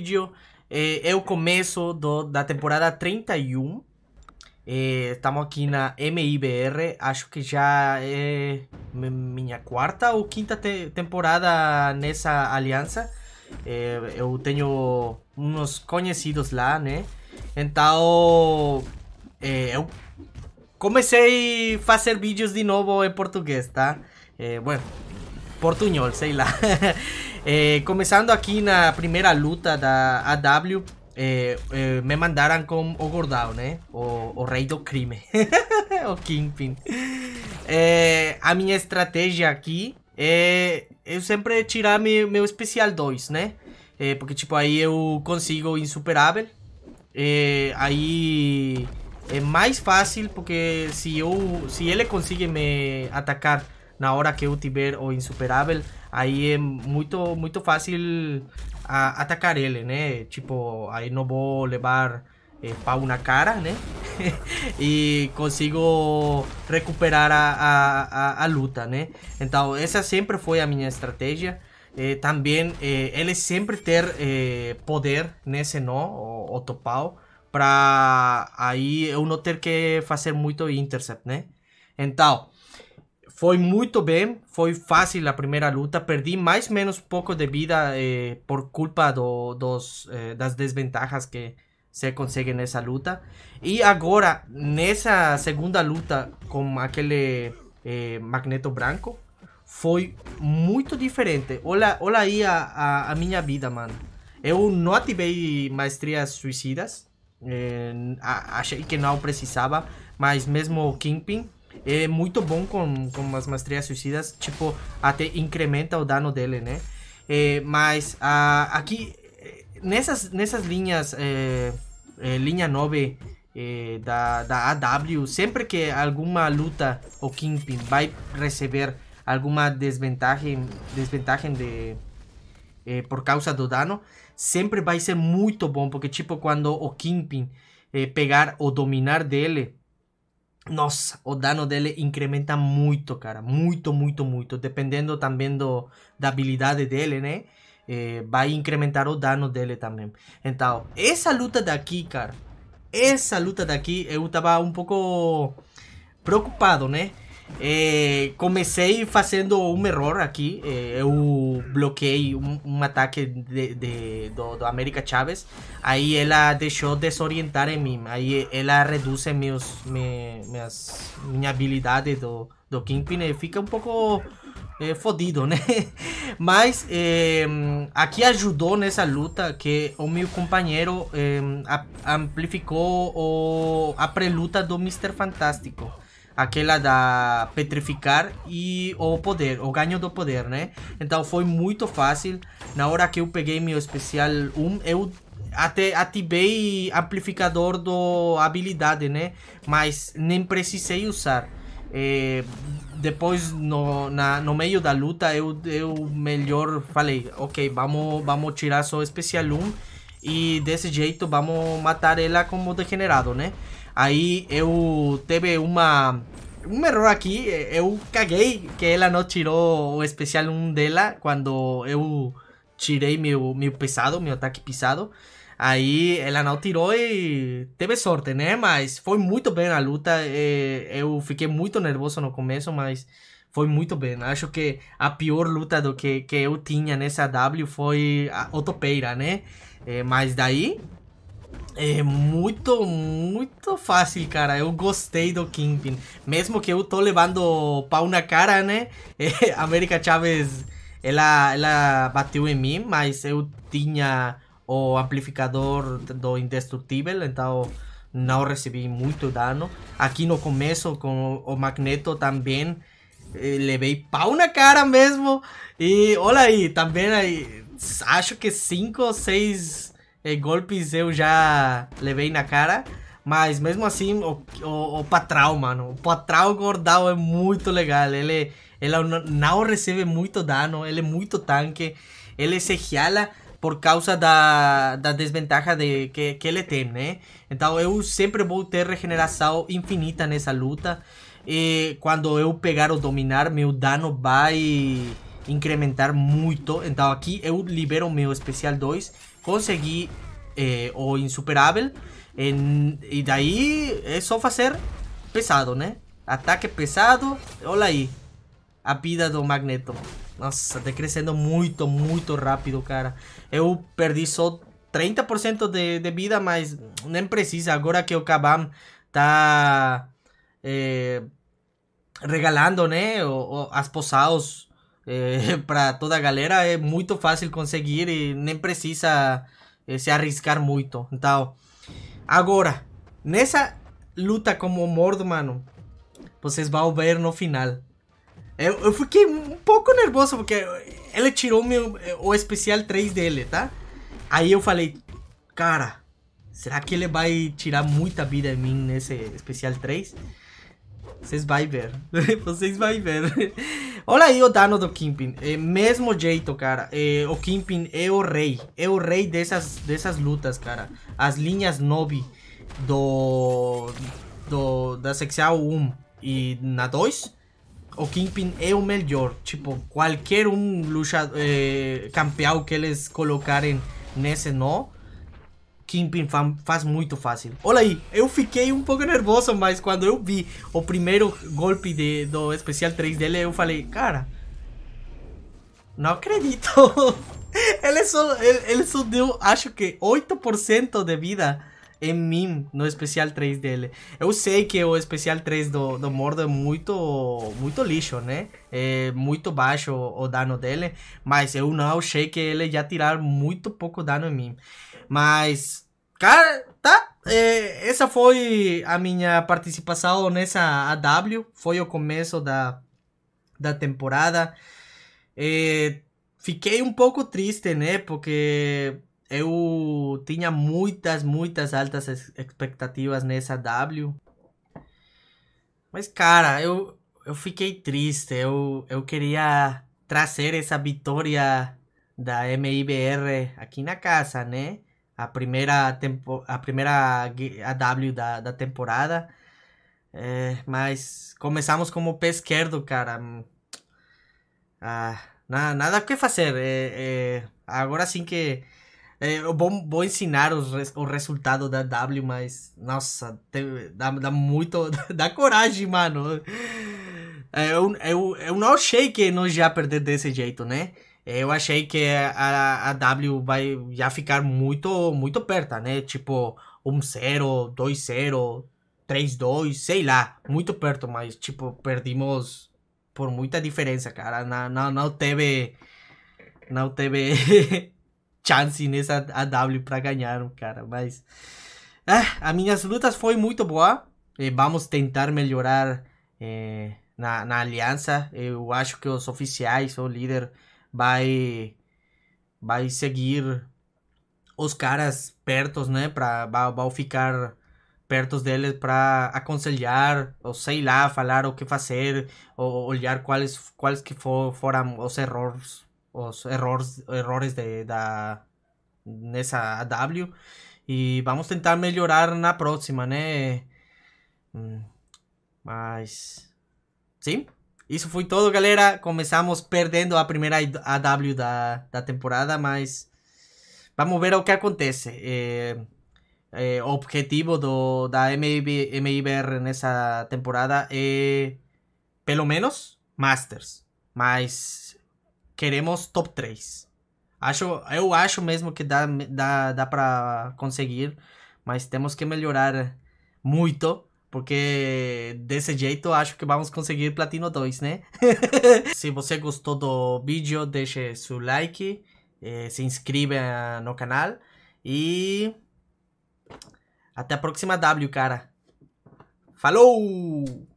vídeo é, é, o começo do, da temporada 31. Eh, estamos é, aqui na MIBR, acho que já é minha quarta ou quinta te temporada nessa aliança. É, eu tenho uns conhecidos lá, né? Então eu comecei a fazer vídeos de novo em português, tá? É, bueno, portunhol, sei lá. Eh, começando aqui na primeira luta da AW, eh, eh, me mandaram com o Gordão, né? O, o rei do crime, o Kingpin. a minha estratégia aqui é eu sempre tirar meu, meu especial 2, né? porque, tipo, aí eu consigo insuperável. aí é mais fácil, porque se, eu, se ele consegue me atacar na hora que eu tiver o insuperable ahí es eh, muy fácil atacar ele, né? Tipo, ahí no vou levar eh, pau na cara, né? Y e consigo recuperar a, a, a, luta, né? Então, esa siempre fue a minha estratégia. también él eh, eh siempre eh, poder nesse nó, o, o topau, para ahí eu não que fazer mucho intercept, né? Então, Foi muito bem, foi fácil a primeira luta. Perdi mais ou menos pouco de vida eh, por culpa do, dos, eh, das desventajas que se consegue nessa luta. E agora, nessa segunda luta com aquele eh, eh, Magneto Branco, foi muito diferente. Olha, olha aí a, a, a minha vida, mano. Eu não ativei maestrias suicidas. Eh, achei que não precisava, mas mesmo o Kingpin é muito bom com, com as mastrias suicidas, tipo, até incrementa o dano dele, né? É, mas aqui, nessas, nessas linhas, é, é, linha 9 é, da, da AW, sempre que alguma luta o Kingpin vai receber alguma desvantagem, desvantagem de, é, por causa do dano, sempre vai ser muito bom, porque tipo, quando o Kingpin é, pegar ou dominar dele, nossa, o dano dele incrementa muito, cara. Muito, muito, muito. Dependendo também do, da habilidade dele, né? É, vai incrementar o dano dele também. Então, essa luta daqui, cara. Essa luta daqui, eu tava um pouco preocupado, né? É, eh, comecei fazendo um erro aqui. É, eh, eu bloqueei um, um ataque de, de, do, do América Chaves. Aí ela deixou desorientar em mim. Aí ela reduz meus, me, minhas, minha habilidade do, do Kingpin. E eh, fica um pouco é, fodido, né? Mas é, aqui ajudou nessa luta que o meu companheiro amplificou o, a preluta do Mr. Fantástico aquela da petrificar e o poder, o ganho do poder, né? Então foi muito fácil. Na hora que eu peguei meu especial 1, eu até ativei amplificador do habilidade, né? Mas nem precisei usar. É, depois, no, na, no meio da luta, eu, eu melhor falei, ok, vamos, vamos tirar só especial 1 e desse jeito vamos matar ela como degenerado, né? Aí eu teve uma um erro aqui, eh, eu caguei que ela não tirou o especial 1 dela quando eu tirei meu, meu pesado, meu ataque pesado Aí ela não tirou e teve sorte, né? Mas foi muito bem a luta. Eh, eu fiquei muito nervoso no começo, mas foi muito bem. Acho que a pior luta do que, que eu tinha nessa W foi a Otopeira, né? É, mas daí é muito, muito fácil, cara. Eu gostei do Kingpin. Mesmo que eu tô levando pau na cara, né? É, América Chaves, ela, ela bateu em mim, mas eu tinha o amplificador do indestrutível, então não recebi muito dano. Aqui no começo, com o Magneto também, eh, levei pau na cara mesmo. E olha aí, também aí acho que cinco ou seis eh, golpes eu já levei na cara. Mas mesmo assim, o, o, o Patral, mano. O Patral Gordal é muito legal. Ele, ele não recebe muito dano, ele é muito tanque. Ele se reala por causa da, da desvantagem de, que, que ele tem, né? Então eu sempre vou ter regeneração infinita nessa luta. E quando eu pegar o dominar, meu dano vai incrementar muito. Então aqui eu libero meu especial 2. Consegui é, o insuperável. e daí é só fazer pesado, né? Ataque pesado. Olha aí. A vida do Magneto. Nossa, tá crescendo muito, muito rápido, cara. Eu perdi só 30% de, de vida, mas nem precisa. Agora que o Kabam tá... Eh, regalando, né? O, o, as posadas é, para toda a galera é muito fácil conseguir e nem precisa é, se arriscar muito. Então, agora, nessa luta como Mordo, mano, vocês vão ver no final. Eu, eh, eu fiquei um pouco nervoso porque ele tirou meu, o especial 3 dele, tá? Aí eu falei, cara, será que ele vai tirar muita vida em mim nesse especial 3? Vocês vai ver. Vocês vai ver. Olha aí o dano do Kimpin. É mesmo jeito, cara. É, o Kimpin é o rei. É o rei dessas, dessas lutas, cara. As linhas Novi do, do, da sexual 1 e na 2. O Kingpin é o melhor. Tipo, qualquer um luchador, é, campeão que eles colocarem nesse nó Kingpin faz muito fácil. Olha aí, eu fiquei um pouco nervoso, mas quando eu vi o primeiro golpe de, do especial 3 dele, eu falei, cara, não acredito. Ele só, ele, ele só deu, acho que 8% de vida é meme no especial 3 dele. Eu sei que o especial 3 do, do Mordo é muito, muito lixo, né? É muito baixo o, o dano dele, mas eu não achei que ele ia tirar muito pouco dano em mim. Mas, cara, tá. É, essa foi a minha participação nessa AW. Foi o começo da, da temporada. É, fiquei um pouco triste, né? Porque eu tinha muitas, muitas altas expectativas nessa W. Mas, cara, eu, eu fiquei triste. Eu, eu queria trazer essa vitória da MIBR aqui na casa, né? A primeira, tempo, a primeira AW da, da temporada. É, mas começamos como pé esquerdo, cara. Ah, na, nada o que fazer. É, é, agora sim que é bom, bom ensinar os, o resultado da W, mas nossa, tem, dá, dá muito. dá coragem, mano. É, eu, eu, eu não achei que nós já perder desse jeito, né? É, eu achei que a, a W vai já ficar muito, muito perto, né? Tipo, 1-0, 2-0, 3-2, sei lá, muito perto, mas tipo, perdimos por muita diferença, cara. Não, não, não teve. Não teve chance nessa AW para ganhar, cara. Mas ah, as minhas lutas foi muito boa. E eh, vamos tentar melhorar eh, na, na aliança. Eu acho que os oficiais, o líder, vai vai seguir os caras pertos, né? Para vai, ficar perto deles para aconselhar, ou sei lá, falar o que fazer, ou olhar quais quais que for, foram os erros Los errores, errores de, da, esa AW. Y vamos a tentar en na próxima, né? Mas. Mm, sí eso fue todo galera. Comenzamos perdiendo a primera AW da, da temporada, mas. Vamos a ver o que acontece. Eh, eh, objetivo de da MIB, MIBR esa temporada é. Eh, pelo menos Masters. Más... queremos top 3. Acho, eu acho mesmo que dá, dá, dá para conseguir, mas temos que melhorar muito, porque desse jeito acho que vamos conseguir Platino 2, né? se você gostou do vídeo, deixe seu like, eh, se inscreva no canal e até a próxima W, cara. Falou!